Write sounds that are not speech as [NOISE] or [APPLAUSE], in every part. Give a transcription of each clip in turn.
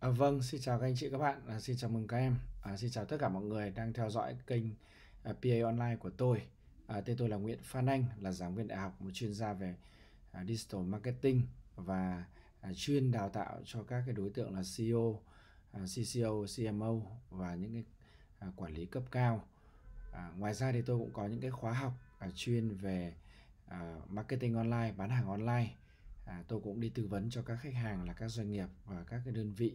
À, vâng, xin chào các anh chị các bạn, à, xin chào mừng các em, à, xin chào tất cả mọi người đang theo dõi kênh à, PA Online của tôi. À, tên tôi là Nguyễn Phan Anh, là giảng viên đại học, một chuyên gia về à, Digital Marketing và à, chuyên đào tạo cho các cái đối tượng là CEO, à, CCO, CMO và những cái à, quản lý cấp cao. À, ngoài ra thì tôi cũng có những cái khóa học à, chuyên về à, marketing online, bán hàng online à, tôi cũng đi tư vấn cho các khách hàng là các doanh nghiệp và các cái đơn vị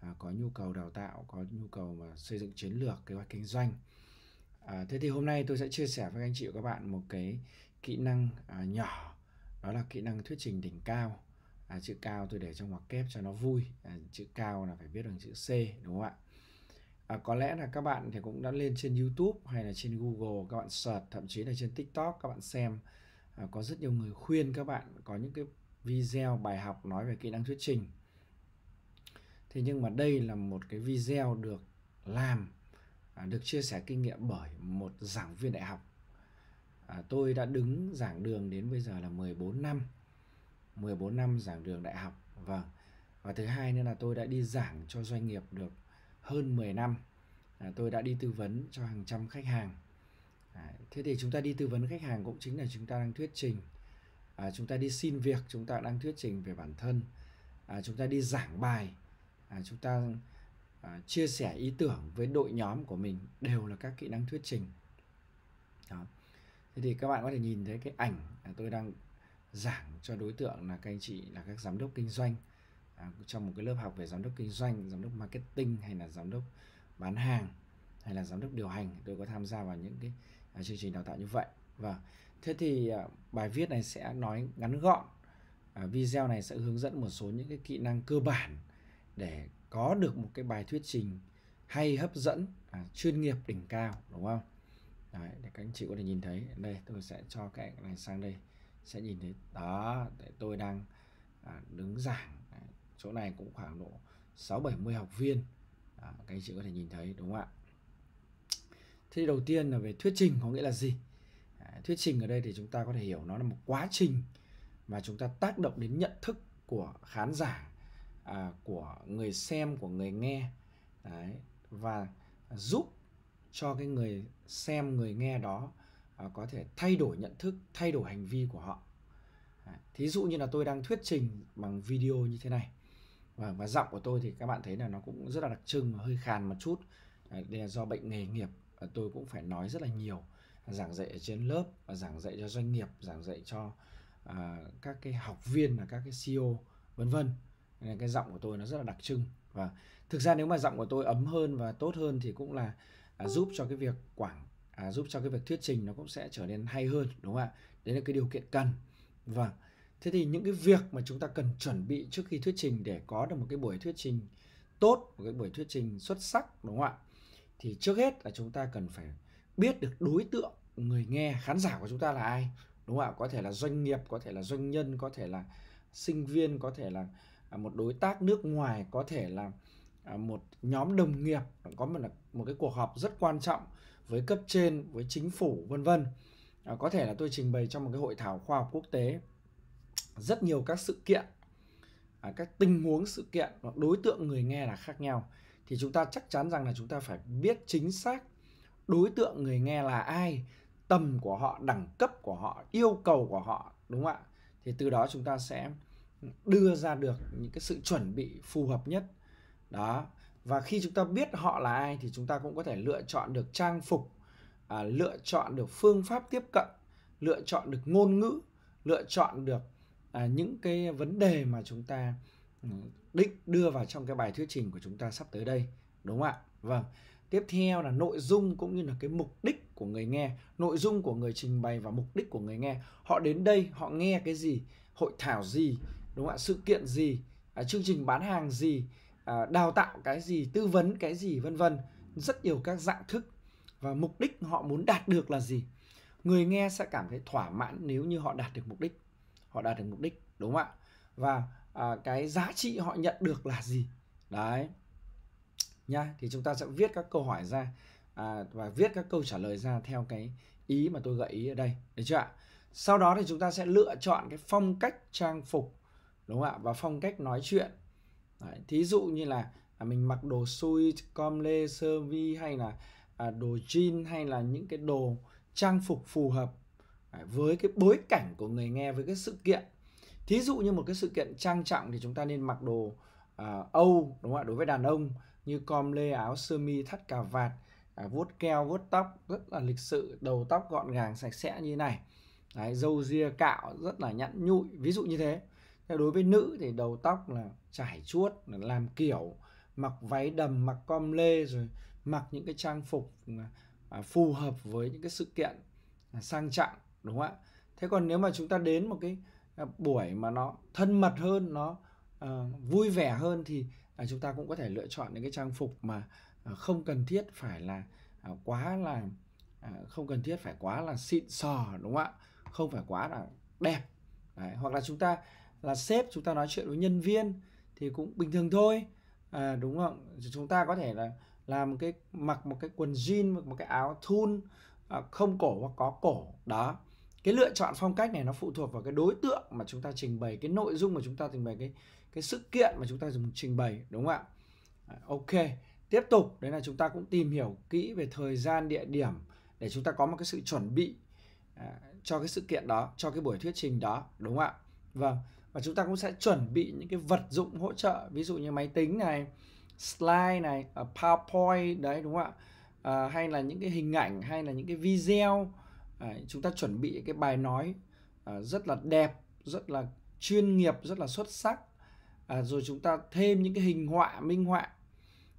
à, có nhu cầu đào tạo có nhu cầu mà xây dựng chiến lược kế hoạch kinh doanh à, thế thì hôm nay tôi sẽ chia sẻ với anh chị và các bạn một cái kỹ năng à, nhỏ đó là kỹ năng thuyết trình đỉnh cao à, chữ cao tôi để trong ngoặc kép cho nó vui à, chữ cao là phải viết bằng chữ c đúng không ạ À, có lẽ là các bạn thì cũng đã lên trên YouTube hay là trên Google các bạn search thậm chí là trên TikTok các bạn xem à, có rất nhiều người khuyên các bạn có những cái video bài học nói về kỹ năng thuyết trình thế nhưng mà đây là một cái video được làm à, được chia sẻ kinh nghiệm bởi một giảng viên đại học à, tôi đã đứng giảng đường đến bây giờ là 14 năm 14 năm giảng đường đại học vâng và thứ hai nữa là tôi đã đi giảng cho doanh nghiệp được hơn 10 năm à, tôi đã đi tư vấn cho hàng trăm khách hàng à, thế thì chúng ta đi tư vấn khách hàng cũng chính là chúng ta đang thuyết trình à, chúng ta đi xin việc chúng ta đang thuyết trình về bản thân à, chúng ta đi giảng bài à, chúng ta à, chia sẻ ý tưởng với đội nhóm của mình đều là các kỹ năng thuyết trình đó thế thì các bạn có thể nhìn thấy cái ảnh là tôi đang giảng cho đối tượng là các anh chị là các giám đốc kinh doanh à, trong một cái lớp học về giám đốc kinh doanh giám đốc marketing hay là giám đốc bán hàng hay là giám đốc điều hành tôi có tham gia vào những cái à, chương trình đào tạo như vậy và vâng. Thế thì à, bài viết này sẽ nói ngắn gọn. À, video này sẽ hướng dẫn một số những cái kỹ năng cơ bản để có được một cái bài thuyết trình hay hấp dẫn, à, chuyên nghiệp đỉnh cao đúng không? Đấy, để các anh chị có thể nhìn thấy. Đây tôi sẽ cho cái này sang đây sẽ nhìn thấy đó để tôi đang đứng giảng chỗ này cũng khoảng độ 6 70 học viên. các anh chị có thể nhìn thấy đúng không ạ? Thế đầu tiên là về thuyết trình có nghĩa là gì? thuyết trình ở đây thì chúng ta có thể hiểu nó là một quá trình mà chúng ta tác động đến nhận thức của khán giả à, của người xem của người nghe đấy, và giúp cho cái người xem người nghe đó à, có thể thay đổi nhận thức thay đổi hành vi của họ à, thí dụ như là tôi đang thuyết trình bằng video như thế này và, và giọng của tôi thì các bạn thấy là nó cũng rất là đặc trưng hơi khàn một chút à, đây là do bệnh nghề nghiệp à, tôi cũng phải nói rất là nhiều giảng dạy ở trên lớp và giảng dạy cho doanh nghiệp giảng dạy cho à, các cái học viên là các cái CEO vân vân nên cái giọng của tôi nó rất là đặc trưng và thực ra nếu mà giọng của tôi ấm hơn và tốt hơn thì cũng là à, giúp cho cái việc quảng à, giúp cho cái việc thuyết trình nó cũng sẽ trở nên hay hơn đúng không ạ đấy là cái điều kiện cần và vâng. thế thì những cái việc mà chúng ta cần chuẩn bị trước khi thuyết trình để có được một cái buổi thuyết trình tốt một cái buổi thuyết trình xuất sắc đúng không ạ thì trước hết là chúng ta cần phải biết được đối tượng người nghe khán giả của chúng ta là ai đúng không ạ có thể là doanh nghiệp có thể là doanh nhân có thể là sinh viên có thể là à, một đối tác nước ngoài có thể là à, một nhóm đồng nghiệp có một là một cái cuộc họp rất quan trọng với cấp trên với chính phủ vân vân à, có thể là tôi trình bày trong một cái hội thảo khoa học quốc tế rất nhiều các sự kiện các tình huống sự kiện hoặc đối tượng người nghe là khác nhau thì chúng ta chắc chắn rằng là chúng ta phải biết chính xác đối tượng người nghe là ai tầm của họ đẳng cấp của họ yêu cầu của họ đúng không ạ thì từ đó chúng ta sẽ đưa ra được những cái sự chuẩn bị phù hợp nhất đó và khi chúng ta biết họ là ai thì chúng ta cũng có thể lựa chọn được trang phục à, lựa chọn được phương pháp tiếp cận lựa chọn được ngôn ngữ lựa chọn được à, những cái vấn đề mà chúng ta ừ, định đưa vào trong cái bài thuyết trình của chúng ta sắp tới đây đúng không ạ vâng tiếp theo là nội dung cũng như là cái mục đích của người nghe nội dung của người trình bày và mục đích của người nghe họ đến đây họ nghe cái gì hội thảo gì đúng không ạ sự kiện gì à, chương trình bán hàng gì à, đào tạo cái gì tư vấn cái gì vân vân rất nhiều các dạng thức và mục đích họ muốn đạt được là gì người nghe sẽ cảm thấy thỏa mãn nếu như họ đạt được mục đích họ đạt được mục đích đúng không ạ và à, cái giá trị họ nhận được là gì đấy nha thì chúng ta sẽ viết các câu hỏi ra à, và viết các câu trả lời ra theo cái ý mà tôi gợi ý ở đây được chưa ạ sau đó thì chúng ta sẽ lựa chọn cái phong cách trang phục đúng không ạ và phong cách nói chuyện Đấy, thí dụ như là à, mình mặc đồ suit com lê sơ vi hay là à, đồ jean hay là những cái đồ trang phục phù hợp à, với cái bối cảnh của người nghe với cái sự kiện thí dụ như một cái sự kiện trang trọng thì chúng ta nên mặc đồ à, âu đúng không ạ đối với đàn ông như com lê áo sơ mi thắt cà vạt à, vuốt keo vuốt tóc rất là lịch sự đầu tóc gọn gàng sạch sẽ như này Đấy, dâu ria cạo rất là nhẵn nhụi ví dụ như thế đối với nữ thì đầu tóc là trải chuốt làm kiểu mặc váy đầm mặc com lê rồi mặc những cái trang phục à, phù hợp với những cái sự kiện à, sang trọng đúng không ạ thế còn nếu mà chúng ta đến một cái à, buổi mà nó thân mật hơn nó à, vui vẻ hơn thì à, chúng ta cũng có thể lựa chọn những cái trang phục mà à, không cần thiết phải là à, quá là à, không cần thiết phải quá là xịn sò đúng không ạ không phải quá là đẹp Đấy, hoặc là chúng ta là sếp chúng ta nói chuyện với nhân viên thì cũng bình thường thôi à, đúng không chúng ta có thể là làm cái mặc một cái quần jean một cái áo thun à, không cổ hoặc có cổ đó cái lựa chọn phong cách này nó phụ thuộc vào cái đối tượng mà chúng ta trình bày cái nội dung mà chúng ta trình bày cái cái sự kiện mà chúng ta dùng trình bày đúng không ạ à, ok tiếp tục đấy là chúng ta cũng tìm hiểu kỹ về thời gian địa điểm để chúng ta có một cái sự chuẩn bị à, cho cái sự kiện đó cho cái buổi thuyết trình đó đúng không ạ vâng và chúng ta cũng sẽ chuẩn bị những cái vật dụng hỗ trợ ví dụ như máy tính này slide này à, powerpoint đấy đúng không ạ à, hay là những cái hình ảnh hay là những cái video à, chúng ta chuẩn bị cái bài nói à, rất là đẹp rất là chuyên nghiệp rất là xuất sắc à, rồi chúng ta thêm những cái hình họa minh họa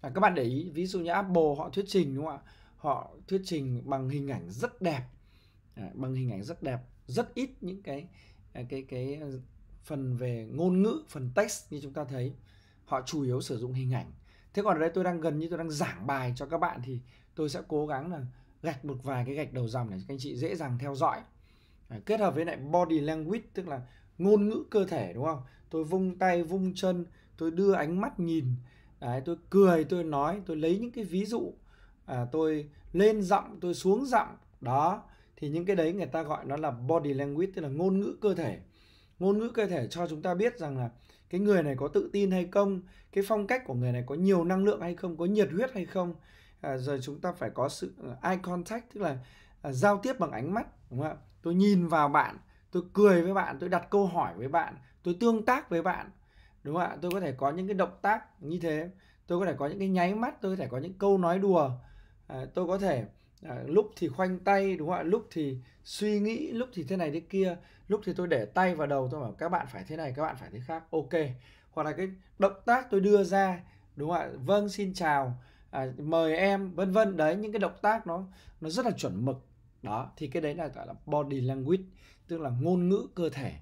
à, các bạn để ý ví dụ như Apple họ thuyết trình đúng không ạ họ thuyết trình bằng hình ảnh rất đẹp à, bằng hình ảnh rất đẹp rất ít những cái à, cái cái phần về ngôn ngữ phần text như chúng ta thấy họ chủ yếu sử dụng hình ảnh thế còn ở đây tôi đang gần như tôi đang giảng bài cho các bạn thì tôi sẽ cố gắng là gạch một vài cái gạch đầu dòng để các anh chị dễ dàng theo dõi kết hợp với lại body language tức là ngôn ngữ cơ thể đúng không tôi vung tay vung chân tôi đưa ánh mắt nhìn đấy, tôi cười tôi nói tôi lấy những cái ví dụ à, tôi lên giọng tôi xuống giọng đó thì những cái đấy người ta gọi nó là body language tức là ngôn ngữ cơ thể ngôn ngữ cơ thể cho chúng ta biết rằng là cái người này có tự tin hay không cái phong cách của người này có nhiều năng lượng hay không có nhiệt huyết hay không rồi à, chúng ta phải có sự ờ, eye contact tức là à, giao tiếp bằng ánh mắt đúng không ạ tôi nhìn vào bạn tôi cười với bạn tôi đặt câu hỏi với bạn tôi tương tác với bạn đúng không ạ tôi có thể có những cái động tác như thế tôi có thể có những cái nháy mắt tôi có thể có những câu nói đùa à, tôi có thể lúc thì khoanh tay đúng không ạ lúc thì suy nghĩ lúc thì thế này thế kia lúc thì tôi để tay vào đầu tôi bảo các bạn phải thế này các bạn phải thế khác ok hoặc là cái động tác tôi đưa ra đúng không ạ vâng xin chào à, mời em vân vân đấy những cái động tác nó nó rất là chuẩn mực đó thì cái đấy là gọi là body language tức là ngôn ngữ cơ thể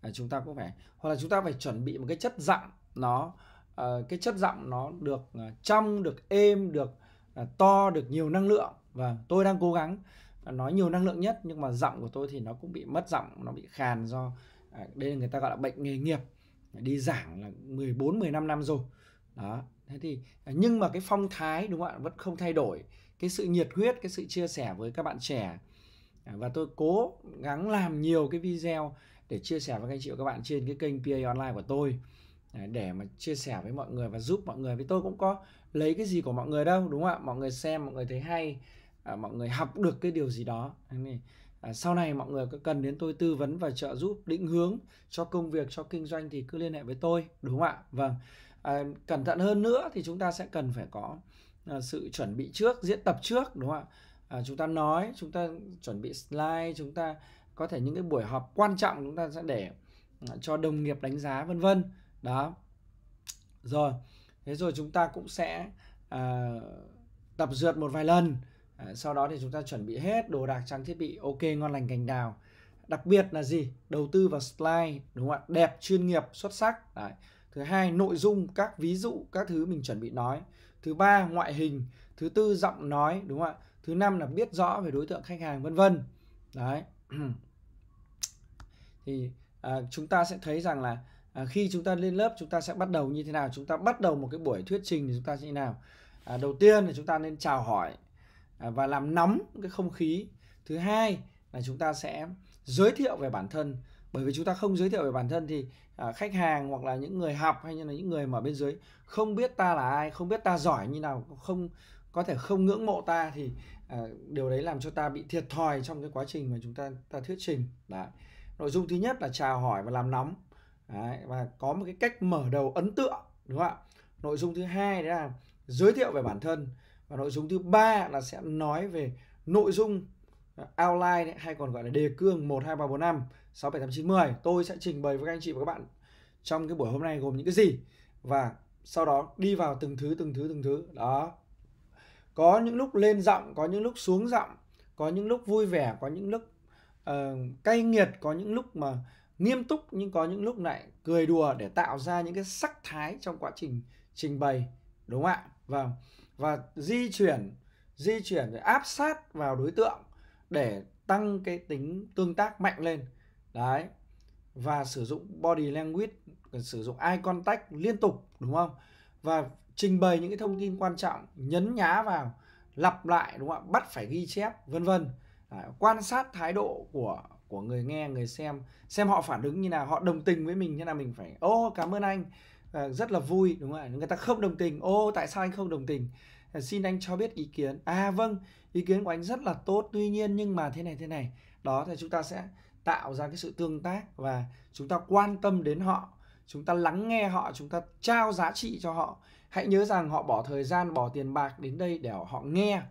à, chúng ta cũng phải hoặc là chúng ta phải chuẩn bị một cái chất giọng nó à, cái chất giọng nó được à, trong được êm được à, to được nhiều năng lượng và vâng, tôi đang cố gắng nói nhiều năng lượng nhất nhưng mà giọng của tôi thì nó cũng bị mất giọng nó bị khàn do à, đây là người ta gọi là bệnh nghề nghiệp đi giảng là 14 15 năm rồi đó thế thì à, nhưng mà cái phong thái đúng không ạ vẫn không thay đổi cái sự nhiệt huyết cái sự chia sẻ với các bạn trẻ à, và tôi cố gắng làm nhiều cái video để chia sẻ với anh chị và các bạn trên cái kênh PA online của tôi à, để mà chia sẻ với mọi người và giúp mọi người vì tôi cũng có lấy cái gì của mọi người đâu đúng không ạ mọi người xem mọi người thấy hay mọi người học được cái điều gì đó sau này mọi người có cần đến tôi tư vấn và trợ giúp định hướng cho công việc cho kinh doanh thì cứ liên hệ với tôi đúng không ạ vâng à, cẩn thận hơn nữa thì chúng ta sẽ cần phải có à, sự chuẩn bị trước diễn tập trước đúng không ạ à, chúng ta nói chúng ta chuẩn bị slide chúng ta có thể những cái buổi họp quan trọng chúng ta sẽ để à, cho đồng nghiệp đánh giá vân vân đó rồi thế rồi chúng ta cũng sẽ à, tập dượt một vài lần à, sau đó thì chúng ta chuẩn bị hết đồ đạc trang thiết bị ok ngon lành cành đào đặc biệt là gì đầu tư vào slide đúng không ạ đẹp chuyên nghiệp xuất sắc Đấy thứ hai nội dung các ví dụ các thứ mình chuẩn bị nói thứ ba ngoại hình thứ tư giọng nói đúng không ạ thứ năm là biết rõ về đối tượng khách hàng vân vân đấy [CLEARS THROAT] thì à, chúng ta sẽ thấy rằng là à, khi chúng ta lên lớp chúng ta sẽ bắt đầu như thế nào chúng ta bắt đầu một cái buổi thuyết trình thì chúng ta sẽ như thế nào à, đầu tiên là chúng ta nên chào hỏi à, và làm nóng cái không khí thứ hai là chúng ta sẽ giới thiệu về bản thân bởi vì chúng ta không giới thiệu về bản thân thì à, khách hàng hoặc là những người học hay như là những người mà bên dưới không biết ta là ai không biết ta giỏi như nào không có thể không ngưỡng mộ ta thì à, điều đấy làm cho ta bị thiệt thòi trong cái quá trình mà chúng ta ta thuyết trình đấy. nội dung thứ nhất là chào hỏi và làm nóng đấy, và có một cái cách mở đầu ấn tượng đúng không ạ nội dung thứ hai đấy là giới thiệu về bản thân và nội dung thứ ba là sẽ nói về nội dung à, outline hay còn gọi là đề cương 1 2 3 4 5 6, 7, 8, 9, 10 Tôi sẽ trình bày với các anh chị và các bạn Trong cái buổi hôm nay gồm những cái gì Và sau đó đi vào từng thứ từng thứ từng thứ Đó Có những lúc lên giọng, có những lúc xuống giọng Có những lúc vui vẻ, có những lúc uh, cay nghiệt Có những lúc mà nghiêm túc nhưng có những lúc lại cười đùa để tạo ra những cái sắc thái trong quá trình trình bày đúng không ạ và vâng. và di chuyển di chuyển áp sát vào đối tượng để tăng cái tính tương tác mạnh lên đấy và sử dụng body language sử dụng eye contact liên tục đúng không và trình bày những cái thông tin quan trọng nhấn nhá vào lặp lại đúng không ạ bắt phải ghi chép vân vân quan sát thái độ của của người nghe người xem xem họ phản ứng như nào họ đồng tình với mình như nào mình phải ô cảm ơn anh à, rất là vui đúng không ạ người ta không đồng tình ô tại sao anh không đồng tình à, xin anh cho biết ý kiến à vâng ý kiến của anh rất là tốt tuy nhiên nhưng mà thế này thế này đó thì chúng ta sẽ tạo ra cái sự tương tác và chúng ta quan tâm đến họ chúng ta lắng nghe họ chúng ta trao giá trị cho họ hãy nhớ rằng họ bỏ thời gian bỏ tiền bạc đến đây để họ nghe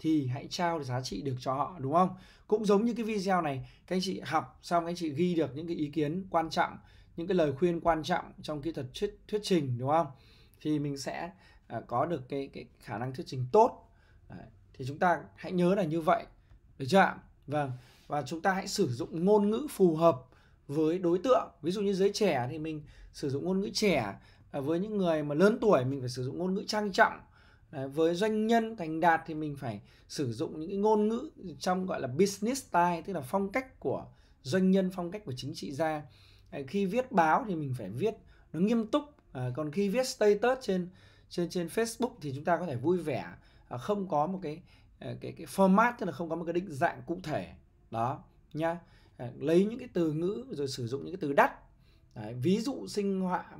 thì hãy trao giá trị được cho họ đúng không cũng giống như cái video này các anh chị học xong các anh chị ghi được những cái ý kiến quan trọng những cái lời khuyên quan trọng trong kỹ thuật thuyết, thuyết trình đúng không thì mình sẽ à, có được cái, cái khả năng thuyết trình tốt Đấy. thì chúng ta hãy nhớ là như vậy được chưa ạ vâng và chúng ta hãy sử dụng ngôn ngữ phù hợp với đối tượng ví dụ như giới trẻ thì mình sử dụng ngôn ngữ trẻ với những người mà lớn tuổi mình phải sử dụng ngôn ngữ trang trọng với doanh nhân thành đạt thì mình phải sử dụng những cái ngôn ngữ trong gọi là business style tức là phong cách của doanh nhân phong cách của chính trị gia khi viết báo thì mình phải viết nó nghiêm túc à, còn khi viết status trên trên trên Facebook thì chúng ta có thể vui vẻ à, không có một cái à, cái cái format tức là không có một cái định dạng cụ thể đó nha à, lấy những cái từ ngữ rồi sử dụng những cái từ đắt Đấy, ví dụ sinh họa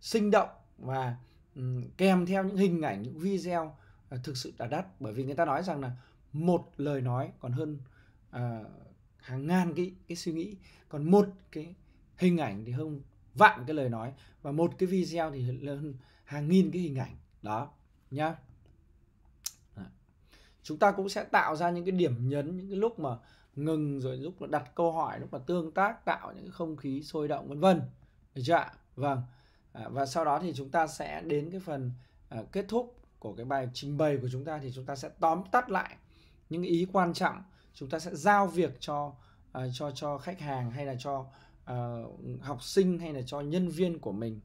sinh động và um, kèm theo những hình ảnh những video uh, thực sự là đắt bởi vì người ta nói rằng là một lời nói còn hơn uh, hàng ngàn cái cái suy nghĩ còn một cái hình ảnh thì hơn vạn cái lời nói và một cái video thì hơn hàng nghìn cái hình ảnh đó nhá chúng ta cũng sẽ tạo ra những cái điểm nhấn những cái lúc mà ngừng rồi lúc mà đặt câu hỏi lúc mà tương tác tạo những không khí sôi động vân vân được chưa ạ vâng à, và sau đó thì chúng ta sẽ đến cái phần à, kết thúc của cái bài trình bày của chúng ta thì chúng ta sẽ tóm tắt lại những ý quan trọng chúng ta sẽ giao việc cho à, cho cho khách hàng hay là cho à, học sinh hay là cho nhân viên của mình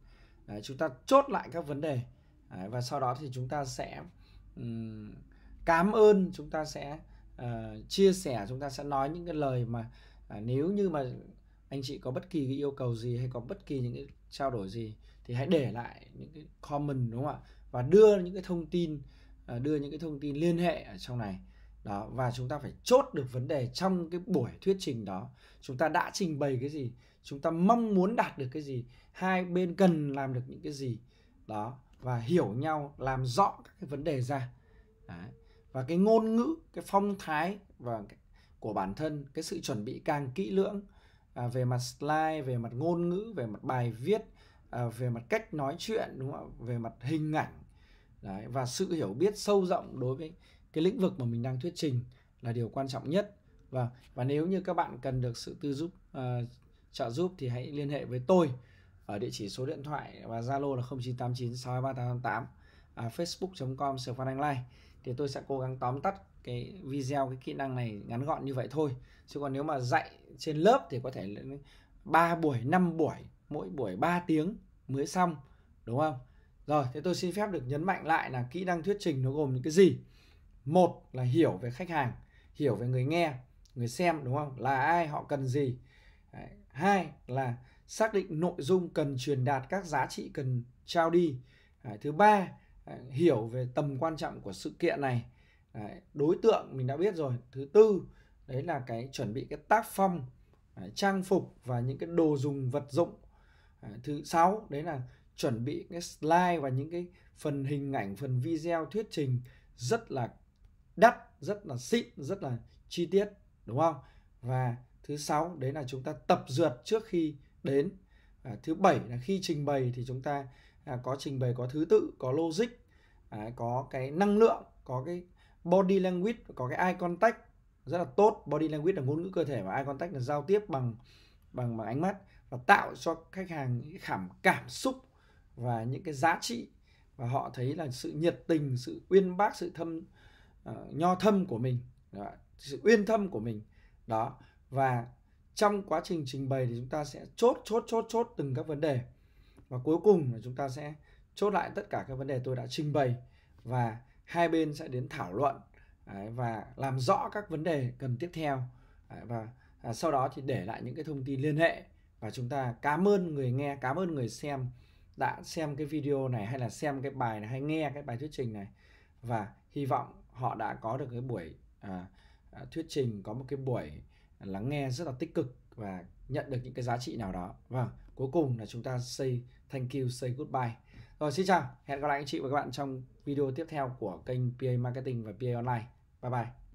à, chúng ta chốt lại các vấn đề à, và sau đó thì chúng ta sẽ um, cảm ơn chúng ta sẽ Ờ, chia sẻ chúng ta sẽ nói những cái lời mà uh, nếu như mà anh chị có bất kỳ cái yêu cầu gì hay có bất kỳ những cái trao đổi gì thì hãy để lại những cái comment đúng không ạ và đưa những cái thông tin uh, đưa những cái thông tin liên hệ ở trong này đó và chúng ta phải chốt được vấn đề trong cái buổi thuyết trình đó chúng ta đã trình bày cái gì chúng ta mong muốn đạt được cái gì hai bên cần làm được những cái gì đó và hiểu nhau làm rõ các cái vấn đề ra Đấy và cái ngôn ngữ cái phong thái và của bản thân cái sự chuẩn bị càng kỹ lưỡng à, về mặt slide về mặt ngôn ngữ về mặt bài viết à, về mặt cách nói chuyện đúng không ạ về mặt hình ảnh Đấy, và sự hiểu biết sâu rộng đối với cái lĩnh vực mà mình đang thuyết trình là điều quan trọng nhất và và nếu như các bạn cần được sự tư giúp uh, trợ giúp thì hãy liên hệ với tôi ở địa chỉ số điện thoại và Zalo là 0989 623 888 à, facebook.com sờ phan anh lai thì tôi sẽ cố gắng tóm tắt cái video cái kỹ năng này ngắn gọn như vậy thôi chứ còn nếu mà dạy trên lớp thì có thể 3 buổi 5 buổi mỗi buổi 3 tiếng mới xong đúng không rồi thế tôi xin phép được nhấn mạnh lại là kỹ năng thuyết trình nó gồm những cái gì một là hiểu về khách hàng hiểu về người nghe người xem đúng không là ai họ cần gì Đấy. hai là xác định nội dung cần truyền đạt các giá trị cần trao đi Đấy. thứ ba hiểu về tầm quan trọng của sự kiện này đối tượng mình đã biết rồi thứ tư đấy là cái chuẩn bị cái tác phong trang phục và những cái đồ dùng vật dụng thứ sáu đấy là chuẩn bị cái slide và những cái phần hình ảnh phần video thuyết trình rất là đắt rất là xịn rất là chi tiết đúng không và thứ sáu đấy là chúng ta tập duyệt trước khi đến thứ bảy là khi trình bày thì chúng ta À, có trình bày có thứ tự có logic à, có cái năng lượng có cái body language có cái eye contact rất là tốt body language là ngôn ngữ cơ thể và eye contact là giao tiếp bằng bằng bằng ánh mắt và tạo cho khách hàng cảm cảm xúc và những cái giá trị và họ thấy là sự nhiệt tình sự uyên bác sự thâm uh, nho thâm của mình đó, sự uyên thâm của mình đó và trong quá trình trình bày thì chúng ta sẽ chốt chốt chốt chốt từng các vấn đề và cuối cùng là chúng ta sẽ chốt lại tất cả các vấn đề tôi đã trình bày và hai bên sẽ đến thảo luận và làm rõ các vấn đề cần tiếp theo và à, sau đó thì để lại những cái thông tin liên hệ và chúng ta cảm ơn người nghe cảm ơn người xem đã xem cái video này hay là xem cái bài này hay nghe cái bài thuyết trình này và hy vọng họ đã có được cái buổi à, à thuyết trình có một cái buổi lắng nghe rất là tích cực và nhận được những cái giá trị nào đó vâng cuối cùng là chúng ta say thank you say goodbye rồi xin chào hẹn gặp lại anh chị và các bạn trong video tiếp theo của kênh PA Marketing và PA Online bye bye